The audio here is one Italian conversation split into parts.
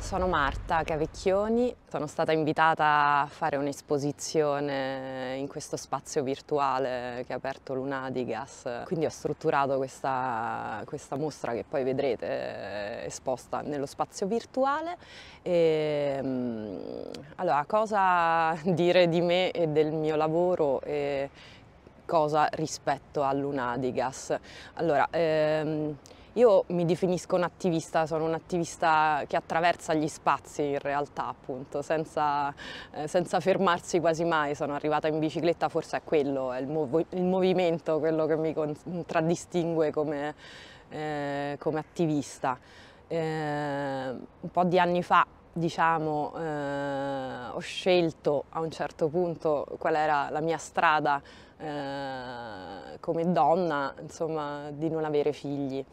Sono Marta Cavecchioni, sono stata invitata a fare un'esposizione in questo spazio virtuale che ha aperto Lunadigas, quindi ho strutturato questa, questa mostra che poi vedrete eh, esposta nello spazio virtuale. E, ehm, allora, cosa dire di me e del mio lavoro? E cosa rispetto a Lunadigas? Allora, ehm, io mi definisco un attivista, sono un attivista che attraversa gli spazi in realtà appunto, senza, eh, senza fermarsi quasi mai, sono arrivata in bicicletta, forse è quello, è il, mov il movimento quello che mi contraddistingue come, eh, come attivista. Eh, un po' di anni fa diciamo, eh, ho scelto a un certo punto qual era la mia strada eh, come donna, insomma, di non avere figli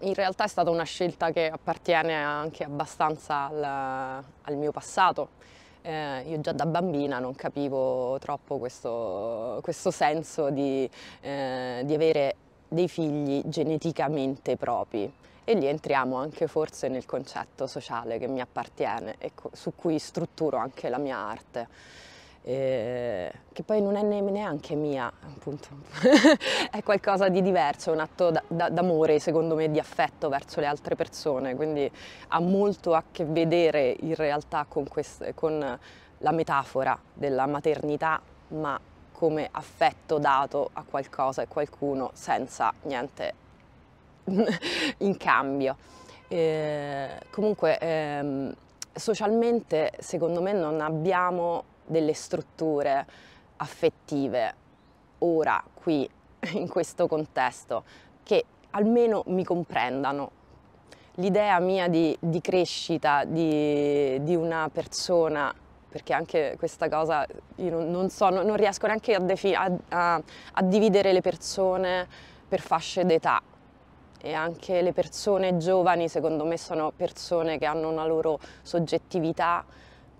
in realtà è stata una scelta che appartiene anche abbastanza al, al mio passato. Eh, io già da bambina non capivo troppo questo, questo senso di, eh, di avere dei figli geneticamente propri e lì entriamo anche forse nel concetto sociale che mi appartiene e su cui strutturo anche la mia arte eh, che poi non è neanche mia, appunto, è qualcosa di diverso, è un atto d'amore, secondo me, di affetto verso le altre persone, quindi ha molto a che vedere in realtà con, quest- con la metafora della maternità, ma come affetto dato a qualcosa e qualcuno senza niente in cambio. Eh, comunque, ehm, socialmente, secondo me, non abbiamo delle strutture affettive ora, qui, in questo contesto, che almeno mi comprendano. L'idea mia di, di crescita di, di, una persona, perché anche questa cosa io non, non so, non, non, riesco neanche a, defin- a, a, a dividere le persone per fasce d'età, e anche le persone giovani secondo me sono persone che hanno una loro soggettività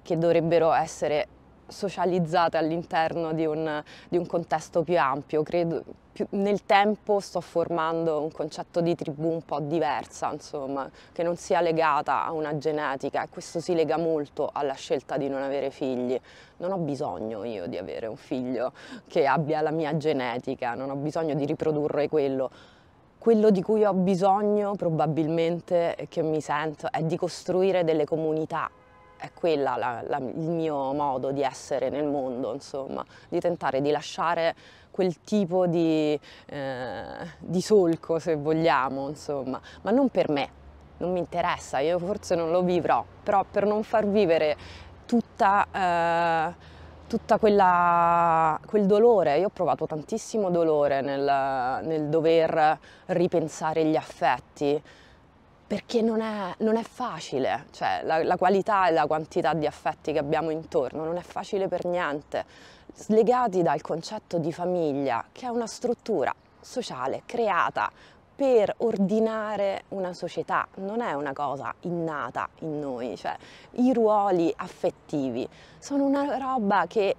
che dovrebbero essere socializzate all'interno di, di un, contesto più ampio. Credo, più, nel tempo sto formando un concetto di tribù un po' diversa, insomma, che non sia legata a una genetica e questo si lega molto alla scelta di non avere figli. Non ho bisogno io di avere un figlio che abbia la mia genetica, non ho bisogno di riprodurre quello quello di cui ho bisogno probabilmente che mi sento è di costruire delle comunità è quello il mio modo di essere nel mondo, insomma, di tentare di lasciare quel tipo di, eh, di solco, se vogliamo, insomma, ma non per me, non mi interessa, io forse non lo vivrò, però per non far vivere tutta... Eh, tutto quel dolore, io ho provato tantissimo dolore nel, nel dover ripensare gli affetti, perché non è, non è facile, cioè, la, la, qualità e la quantità di affetti che abbiamo intorno non è facile per niente, slegati dal concetto di famiglia, che è una struttura sociale creata per ordinare una società, non è una cosa innata in noi, cioè, i ruoli affettivi sono una roba che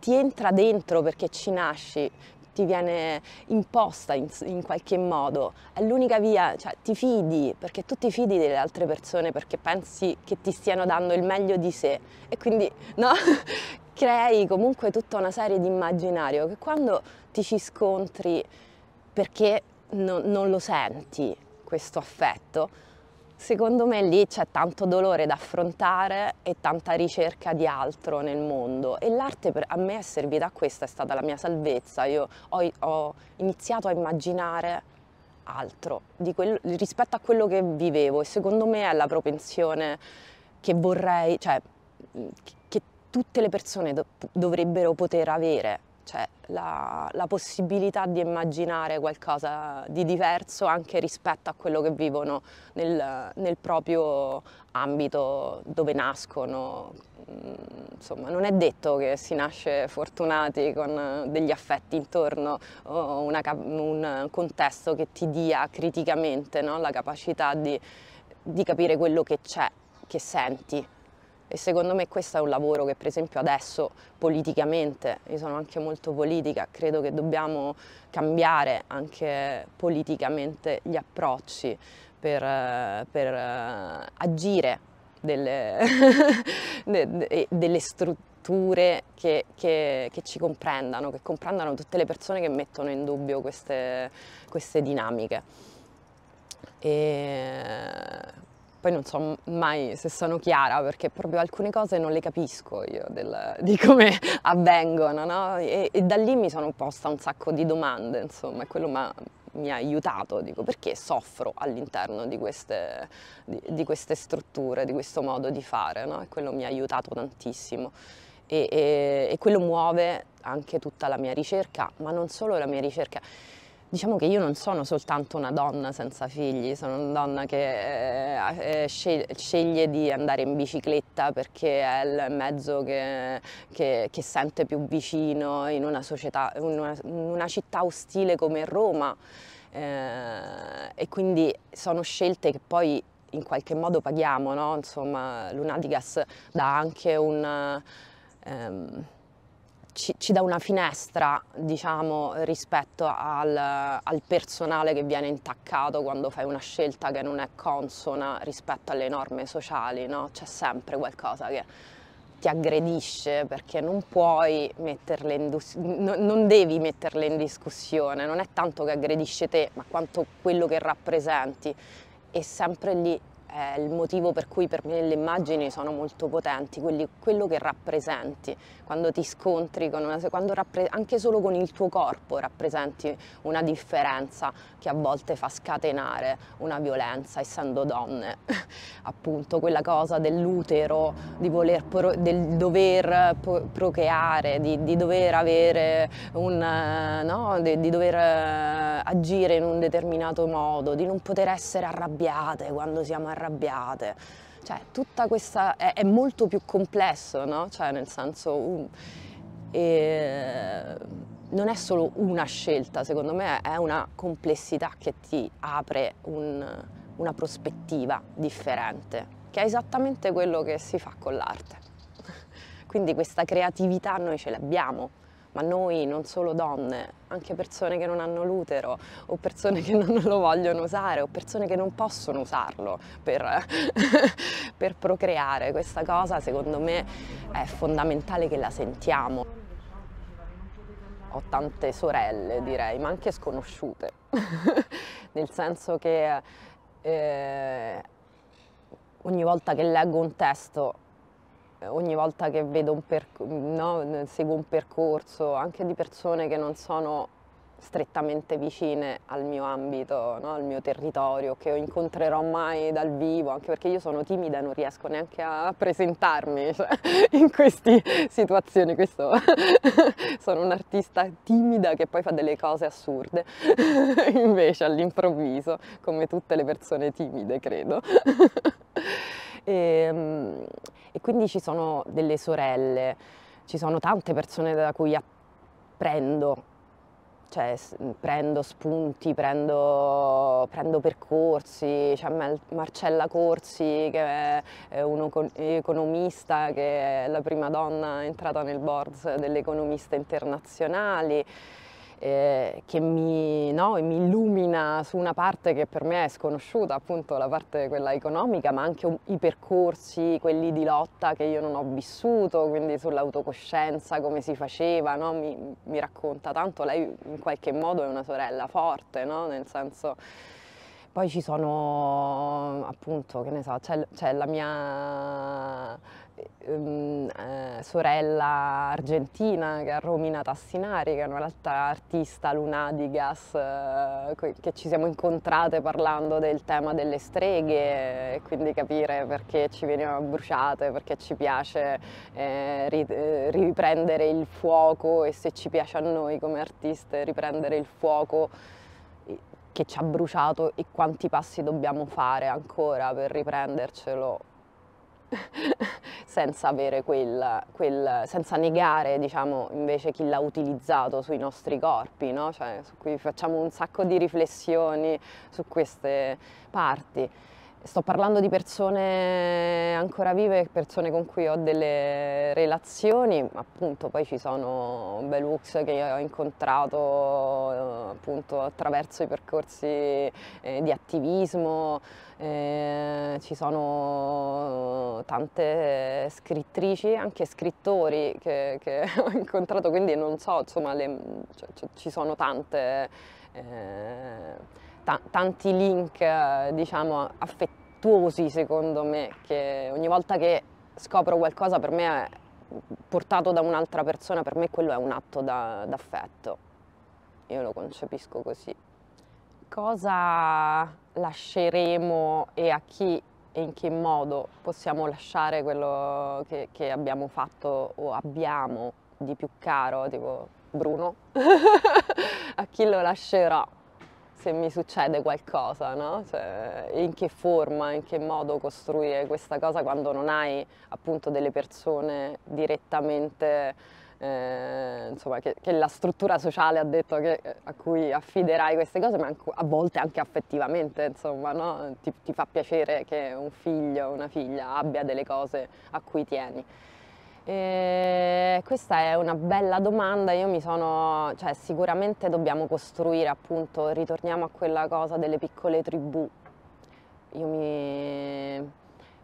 ti entra dentro perché ci nasci, ti viene imposta in, in qualche modo, è l'unica via, cioè ti fidi, perché tu ti fidi delle altre persone perché pensi che ti stiano dando il meglio di sé e quindi no? crei comunque tutta una serie di immaginario che quando ti ci scontri perché no, non lo senti questo affetto, Secondo me lì c'è tanto dolore da affrontare e tanta ricerca di altro nel mondo e l'arte a me è servita a questa, è stata la mia salvezza. Io ho, ho iniziato a immaginare altro quello, rispetto a quello che vivevo e secondo me è la propensione che vorrei, cioè che tutte le persone dovrebbero poter avere cioè la, la, possibilità di immaginare qualcosa di diverso anche rispetto a quello che vivono nel, nel proprio ambito dove nascono. Mm, insomma, non è detto che si nasce fortunati con degli affetti intorno o una, un contesto che ti dia criticamente no? la capacità di, di capire quello che c'è, che senti. E secondo me questo è un lavoro che per esempio adesso politicamente, io sono anche molto politica, credo che dobbiamo cambiare anche politicamente gli approcci per, eh, per eh, agire delle, delle strutture che, che, che, ci comprendano, che comprendano tutte le persone che mettono in dubbio queste, queste dinamiche. E poi non so mai se sono chiara perché proprio alcune cose non le capisco io del, di come avvengono, no? E, e, da lì mi sono posta un sacco di domande, insomma, e quello mi ha aiutato, dico perché soffro all'interno di queste, di, di queste strutture, di questo modo di fare, no? E quello mi ha aiutato tantissimo. E, e, e quello muove anche tutta la mia ricerca, ma non solo la mia ricerca diciamo che io non sono soltanto una donna senza figli, sono una donna che eh, eh sceglie di andare in bicicletta perché è il mezzo che, che, che sente più vicino in una, società, in una, in una città ostile come Roma. Eh, e quindi sono scelte che poi in qualche modo paghiamo, no? insomma Lunatigas dà anche un, ehm, ci, ci dà una finestra, diciamo, rispetto al, al personale che viene intaccato quando fai una scelta che non è consona rispetto alle norme sociali, no? C'è sempre qualcosa che ti aggredisce perché non puoi metterle in dus- non devi metterle in discussione, non è tanto che aggredisce te, ma quanto quello che rappresenti. E sempre lì è eh, il motivo per cui per me le immagini sono molto potenti, quelli, quello che rappresenti, quando ti scontri, una, quando rappre- anche solo con il tuo corpo rappresenti una differenza che a volte fa scatenare una violenza, essendo donne, appunto quella cosa dell'utero, di voler pro- del dover pro- procreare, di, di, dover avere un, no? di, di dover agire in un determinato modo, di non poter essere arrabbiate quando siamo arrabbiate. Cioè, tutta questa... è, è molto più complesso, no? Cioè, nel senso... Um, e, non è solo una scelta, secondo me è una complessità che ti apre un, una prospettiva differente, che è esattamente quello che si fa con l'arte. Quindi questa creatività noi ce l'abbiamo, ma noi, non solo donne, anche persone che non hanno l'utero o persone che non lo vogliono usare o persone che non possono usarlo per, per procreare. Questa cosa secondo me è fondamentale che la sentiamo. Ho tante sorelle direi, ma anche sconosciute, nel senso che eh, ogni volta che leggo un testo ogni volta che un no, seguo un percorso, anche di persone che non sono strettamente vicine al mio ambito, no, al mio territorio, che incontrerò mai dal vivo, anche perché io sono timida e non riesco neanche a presentarmi cioè, in queste situazioni. Questo, sono un'artista timida che poi fa delle cose assurde, invece all'improvviso, come tutte le persone timide, credo. E, ehm, e quindi ci sono delle sorelle, ci sono tante persone da cui apprendo cioè, prendo spunti, prendo, prendo percorsi, c'è Marcella Corsi che è un economista che è la prima donna entrata nel board delle economiste internazionali, eh, che mi, no, mi, illumina su una parte che per me è sconosciuta, appunto la parte quella economica, ma anche i percorsi, quelli di lotta che io non ho vissuto, quindi sull'autocoscienza, come si faceva, no? mi, mi, racconta tanto, lei in qualche modo è una sorella forte, no? nel senso... Poi ci sono appunto, che ne so, c'è la mia Ehm, eh, sorella argentina Romina Tassinari, che è un'altra artista lunadigas, eh, che ci siamo incontrate parlando del tema delle streghe, e eh, quindi capire perché ci venivano bruciate, perché ci piace eh, ri, eh, riprendere il fuoco e se ci piace a noi come artiste riprendere il fuoco che ci ha bruciato e quanti passi dobbiamo fare ancora per riprendercelo senza avere quel, quel, senza negare diciamo invece chi l'ha utilizzato sui nostri corpi, no? cioè, su cui facciamo un sacco di riflessioni su queste parti. Sto parlando di persone ancora vive, persone con cui ho delle relazioni, appunto poi ci sono Belux che ho incontrato eh, appunto attraverso i percorsi eh, di attivismo, eh, ci sono tante scrittrici, anche scrittori che, che ho incontrato, quindi non so, insomma le, cioè, ci sono tante... Eh, tanti link, diciamo, affettuosi secondo me, che ogni volta che scopro qualcosa per me è portato da un'altra persona, per me quello è un atto da, d'affetto. Io lo concepisco così. Cosa lasceremo e a chi e in che modo possiamo lasciare quello che, che abbiamo fatto o abbiamo di più caro, tipo Bruno, a chi lo lascerò? se mi succede qualcosa, no? cioè, in che forma, in che modo costruire questa cosa quando non hai appunto delle persone direttamente, eh, insomma, che, che, la struttura sociale ha detto che, a cui affiderai queste cose, ma a volte anche affettivamente, insomma, no? ti, ti fa piacere che un figlio o una figlia abbia delle cose a cui tieni. Eh, questa è una bella domanda, io mi sono, cioè sicuramente dobbiamo costruire appunto, ritorniamo a quella cosa delle piccole tribù. Io mi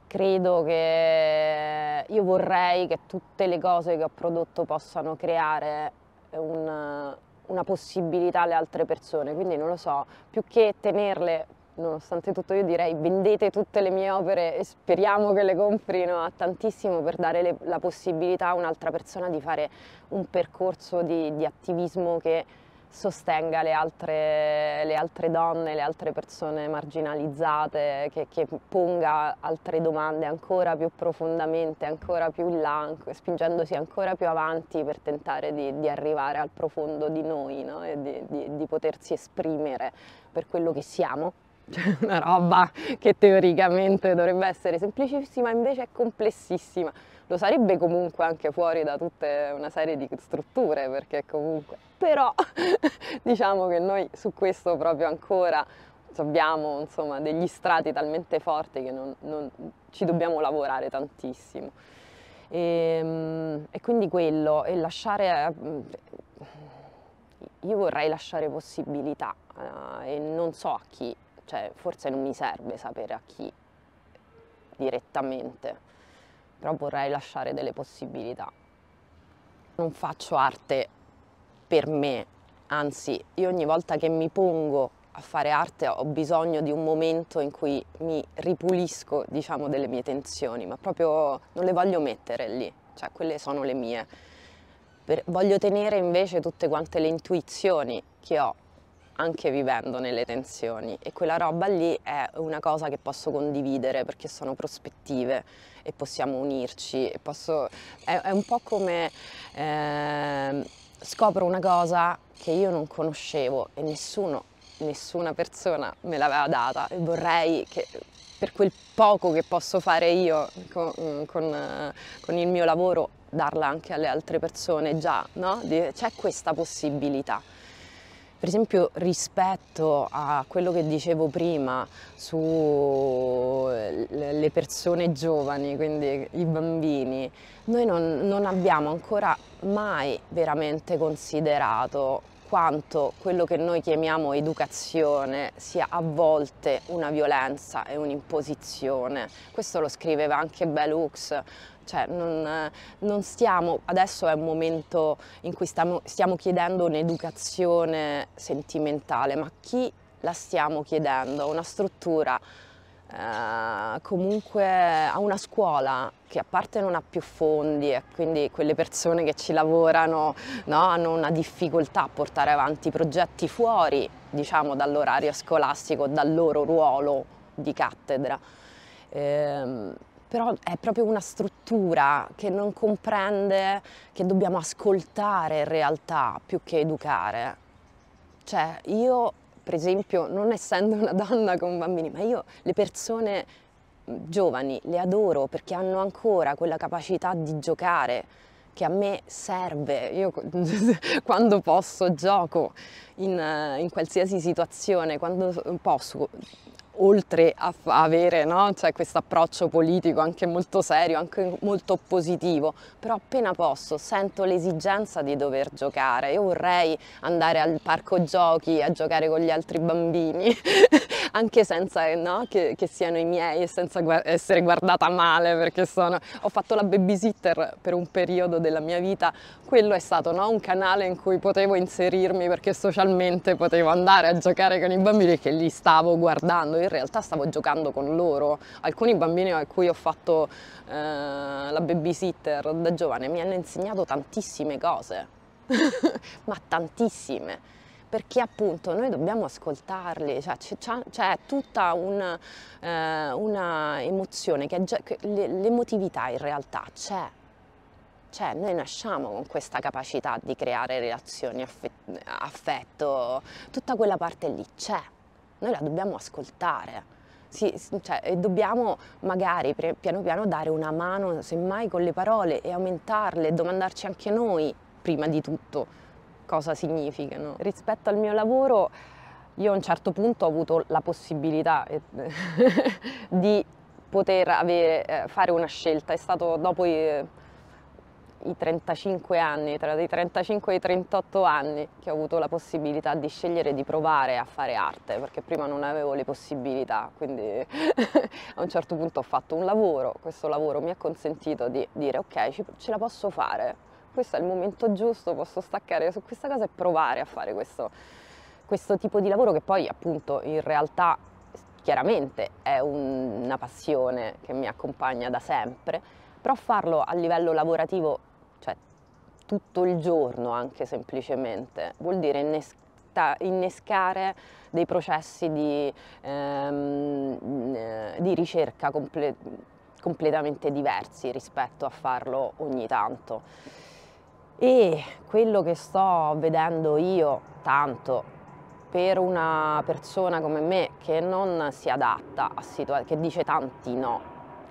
credo che io vorrei che tutte le cose che ho prodotto possano creare un, una possibilità alle altre persone, quindi non lo so, più che tenerle nonostante tutto io direi vendete tutte le mie opere e speriamo che le comprino a tantissimo per dare le, la possibilità a un'altra persona di fare un percorso di, di attivismo che sostenga le altre, le altre, donne, le altre persone marginalizzate, che, che, ponga altre domande ancora più profondamente, ancora più in là, spingendosi ancora più avanti per tentare di, di arrivare al profondo di noi no? e di, di, di potersi esprimere per quello che siamo cioè una roba che teoricamente dovrebbe essere semplicissima, invece è complessissima. Lo sarebbe comunque anche fuori da tutta una serie di strutture, perché comunque... Però diciamo che noi su questo proprio ancora abbiamo insomma, degli strati talmente forti che non, non ci dobbiamo lavorare tantissimo. E, ehm, e, quindi quello, e lasciare... Eh, io vorrei lasciare possibilità eh, e non so a chi cioè forse non mi serve sapere a chi direttamente, però vorrei lasciare delle possibilità. Non faccio arte per me, anzi io ogni volta che mi pongo a fare arte ho bisogno di un momento in cui mi ripulisco, diciamo, delle mie tensioni, ma proprio non le voglio mettere lì, cioè quelle sono le mie. Per, voglio tenere invece tutte quante le intuizioni che ho anche vivendo nelle tensioni e quella roba lì è una cosa che posso condividere perché sono prospettive e possiamo unirci. E posso, è, è, un po' come eh, scopro una cosa che io non conoscevo e nessuno, nessuna persona me l'aveva data e vorrei che per quel poco che posso fare io mm, con, con, eh, con il mio lavoro darla anche alle altre persone già, no? C'è questa possibilità. Per esempio rispetto a quello che dicevo prima sulle eh, persone giovani, quindi i bambini, noi non, non abbiamo ancora mai veramente considerato quanto quello che noi chiamiamo educazione sia a volte una violenza e un'imposizione. Questo lo scriveva anche Bell Hooks cioè non, eh, non stiamo, adesso è un momento in cui stiamo, stiamo chiedendo un'educazione sentimentale, ma chi la stiamo chiedendo? Una struttura Uh, comunque a una scuola che a parte non ha più fondi e quindi quelle persone che ci lavorano no, hanno una difficoltà a portare avanti progetti fuori diciamo dall'orario scolastico, dal loro ruolo di cattedra. Ehm, però è proprio una struttura che non comprende che dobbiamo ascoltare in realtà più che educare. Cioè io, per esempio, non essendo una donna con bambini, ma io le persone giovani le adoro perché hanno ancora quella capacità di giocare che a me serve, io quando posso gioco in, eh, in qualsiasi situazione, quando posso oltre a avere no? cioè, questo approccio politico anche molto serio, anche molto positivo, però appena posso sento l'esigenza di dover giocare, io vorrei andare al parco giochi a giocare con gli altri bambini, anche senza no? che, che, siano i miei e senza gu essere guardata male perché sono... ho fatto la babysitter per un periodo della mia vita, quello è stato no? un canale in cui potevo inserirmi perché socialmente potevo andare a giocare con i bambini che li stavo guardando. In in realtà stavo giocando con loro. Alcuni bambini a cui ho fatto eh, la babysitter da giovane mi hanno insegnato tantissime cose, ma tantissime perché appunto noi dobbiamo ascoltarli, cioè c'è, tutta una, eh, una emozione, che, che l'emotività in realtà c'è, cioè noi nasciamo con questa capacità di creare relazioni, affetto, tutta quella parte lì c'è noi la dobbiamo ascoltare. Sì, cioè, e dobbiamo magari piano piano dare una mano, semmai con le parole e aumentarle, domandarci anche noi, prima di tutto, cosa significano. Rispetto al mio lavoro, io a un certo punto ho avuto la possibilità eh, di poter avere, eh, fare una scelta, è stato dopo eh, i 35 anni, tra i 35 e i 38 anni, che ho avuto la possibilità di scegliere di provare a fare arte, perché prima non avevo le possibilità, quindi a un certo punto ho fatto un lavoro, questo lavoro mi ha consentito di dire ok, ce la posso fare, questo è il momento giusto, posso staccare su questa cosa e provare a fare questo, questo tipo di lavoro che poi appunto in realtà chiaramente è un, una passione che mi accompagna da sempre, però farlo a livello lavorativo tutto il giorno anche semplicemente, vuol dire innescare dei processi di, ehm, eh, di ricerca comple completamente diversi rispetto a farlo ogni tanto. E quello che sto vedendo io tanto per una persona come me che non si adatta a situazioni, che dice tanti no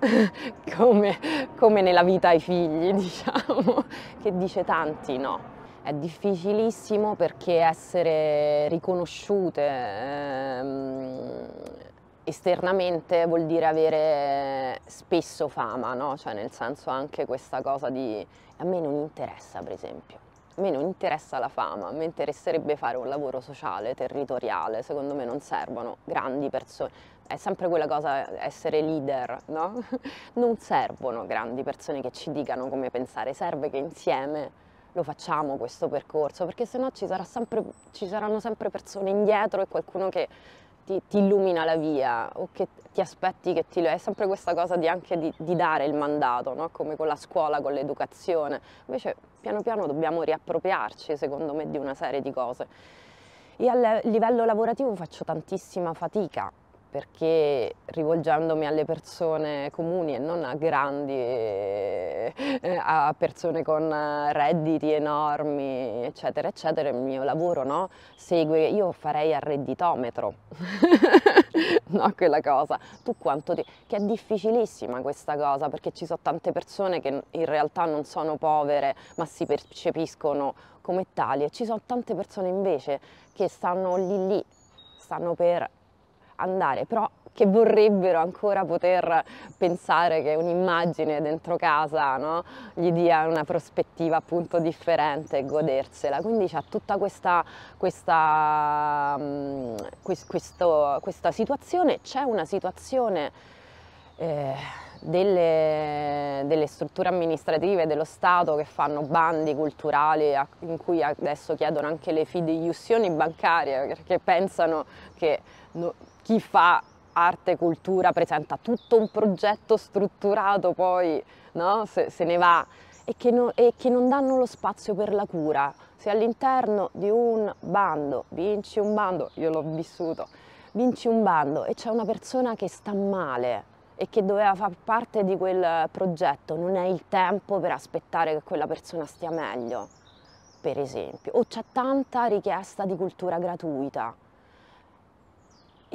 come, come nella vita ai figli, diciamo, che dice tanti no. È difficilissimo perché essere riconosciute ehm, esternamente vuol dire avere spesso fama, no? Cioè nel senso anche questa cosa di a me non interessa, per esempio a me non interessa la fama, a me interesserebbe fare un lavoro sociale, territoriale, secondo me non servono grandi persone, è sempre quella cosa essere leader, no? Non servono grandi persone che ci dicano come pensare, serve che insieme lo facciamo questo percorso, perché sennò ci, sarà sempre, ci saranno sempre persone indietro e qualcuno che ti, ti, illumina la via o che ti aspetti che ti... È sempre questa cosa di anche di, di dare il mandato, no? come con la scuola, con l'educazione. Invece piano piano dobbiamo riappropriarci, secondo me, di una serie di cose. e a livello lavorativo faccio tantissima fatica perché rivolgendomi alle persone comuni e non a grandi, eh, a persone con eh, redditi enormi, eccetera, eccetera, il mio lavoro no, segue, io farei al redditometro, no, quella cosa, tu quanto ti... che è difficilissima questa cosa, perché ci sono tante persone che in realtà non sono povere, ma si percepiscono come tali, e ci sono tante persone invece che stanno lì lì, stanno per andare, però che vorrebbero ancora poter pensare che un'immagine dentro casa no, gli dia una prospettiva appunto differente e godersela. Quindi c'è tutta questa, questa, mm, questo, questa situazione, c'è una situazione eh, delle, delle, strutture amministrative dello Stato che fanno bandi culturali a, in cui adesso chiedono anche le fideiussioni bancarie perché pensano che... No, chi fa arte e cultura presenta tutto un progetto strutturato, poi no? se, se, ne va, e che, no, e che non danno lo spazio per la cura. Se all'interno di un bando vinci un bando, io l'ho vissuto, vinci un bando e c'è una persona che sta male e che doveva far parte di quel progetto, non è il tempo per aspettare che quella persona stia meglio, per esempio. O c'è tanta richiesta di cultura gratuita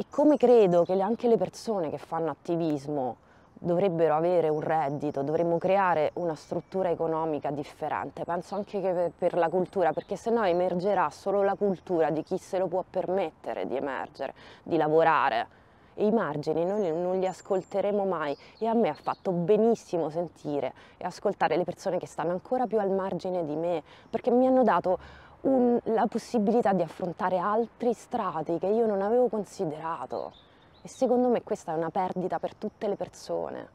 come credo che anche le persone che fanno attivismo dovrebbero avere un reddito, dovremmo creare una struttura economica differente, penso anche che per la cultura, perché sennò emergerà solo la cultura di chi se lo può permettere di emergere, di lavorare. E I margini noi non li ascolteremo mai e a me ha fatto benissimo sentire e ascoltare le persone che stanno ancora più al margine di me, perché mi hanno dato un, la possibilità di affrontare altri strati che io non avevo considerato e secondo me questa è una perdita per tutte le persone.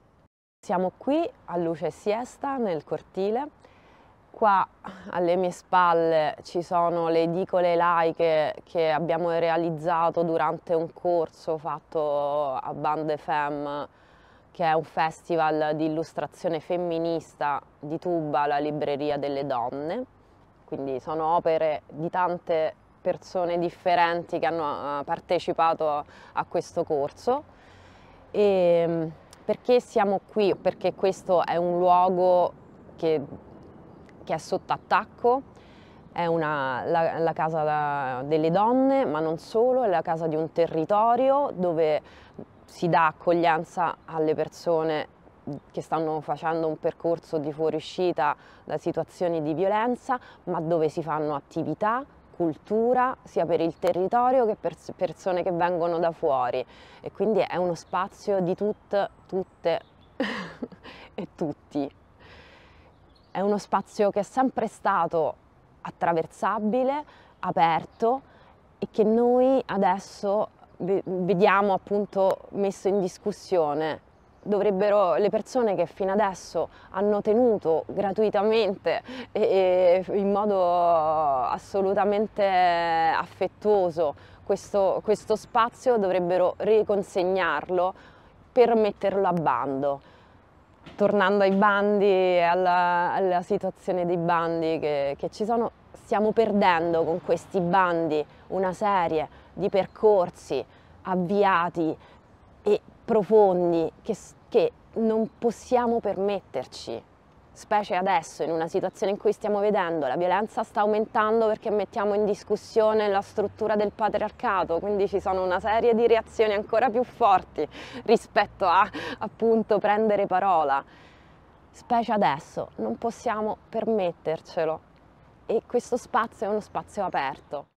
Siamo qui a luce e siesta nel cortile, qua alle mie spalle ci sono le edicole laiche che abbiamo realizzato durante un corso fatto a Bande Femme che è un festival di illustrazione femminista di Tuba, la libreria delle donne quindi sono opere di tante persone differenti che hanno eh, partecipato a questo corso. E ehm, perché siamo qui? Perché questo è un luogo che, che è sotto attacco, è una, la, la, casa da, eh, delle donne, ma non solo, è la casa di un territorio dove si dà accoglienza alle persone che stanno facendo un percorso di fuoriuscita da situazioni di violenza, ma dove si fanno attività, cultura, sia per il territorio che per persone che vengono da fuori. E quindi è uno spazio di tutte, tutte e tutti. È uno spazio che è sempre stato attraversabile, aperto e che noi adesso vediamo appunto messo in discussione dovrebbero le persone che fino adesso hanno tenuto gratuitamente e, in modo assolutamente affettuoso questo, questo spazio dovrebbero riconsegnarlo per metterlo a bando tornando ai bandi alla, alla, situazione dei bandi che, che, ci sono, stiamo perdendo con questi bandi una serie di percorsi avviati e profondi che, che non possiamo permetterci, specie adesso in una situazione in cui stiamo vedendo la violenza sta aumentando perché mettiamo in discussione la struttura del patriarcato, quindi ci sono una serie di reazioni ancora più forti rispetto a appunto prendere parola. Specie adesso non possiamo permettercelo e questo spazio è uno spazio aperto.